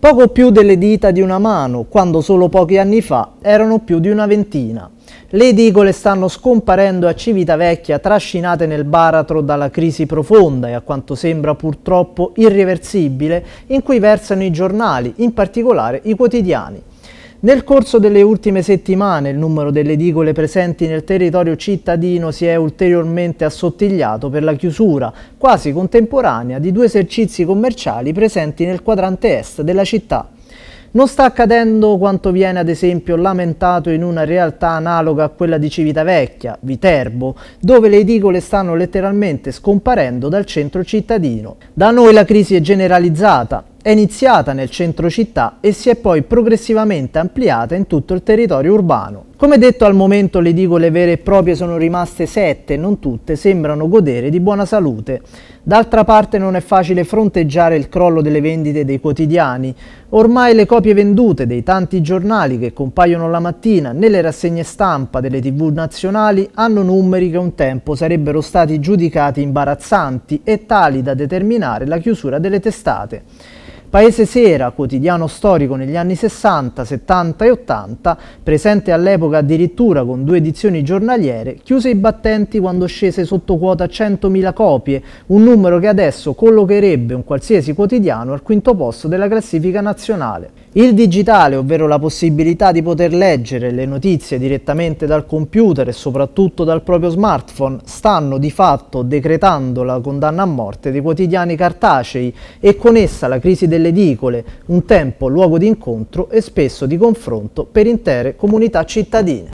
poco più delle dita di una mano, quando solo pochi anni fa erano più di una ventina. Le edicole stanno scomparendo a Civitavecchia trascinate nel baratro dalla crisi profonda e a quanto sembra purtroppo irreversibile in cui versano i giornali, in particolare i quotidiani. Nel corso delle ultime settimane il numero delle edicole presenti nel territorio cittadino si è ulteriormente assottigliato per la chiusura, quasi contemporanea, di due esercizi commerciali presenti nel quadrante est della città. Non sta accadendo quanto viene ad esempio lamentato in una realtà analoga a quella di Civitavecchia, Viterbo, dove le edicole stanno letteralmente scomparendo dal centro cittadino. Da noi la crisi è generalizzata, è iniziata nel centro città e si è poi progressivamente ampliata in tutto il territorio urbano. Come detto al momento le edicole vere e proprie sono rimaste sette, non tutte sembrano godere di buona salute. D'altra parte non è facile fronteggiare il crollo delle vendite dei quotidiani. Ormai le copie vendute dei tanti giornali che compaiono la mattina nelle rassegne stampa delle tv nazionali hanno numeri che un tempo sarebbero stati giudicati imbarazzanti e tali da determinare la chiusura delle testate. Paese Sera, quotidiano storico negli anni 60, 70 e 80, presente all'epoca addirittura con due edizioni giornaliere, chiuse i battenti quando scese sotto quota 100.000 copie, un numero che adesso collocherebbe un qualsiasi quotidiano al quinto posto della classifica nazionale. Il digitale, ovvero la possibilità di poter leggere le notizie direttamente dal computer e soprattutto dal proprio smartphone, stanno di fatto decretando la condanna a morte dei quotidiani cartacei e con essa la crisi delle edicole, un tempo luogo di incontro e spesso di confronto per intere comunità cittadine.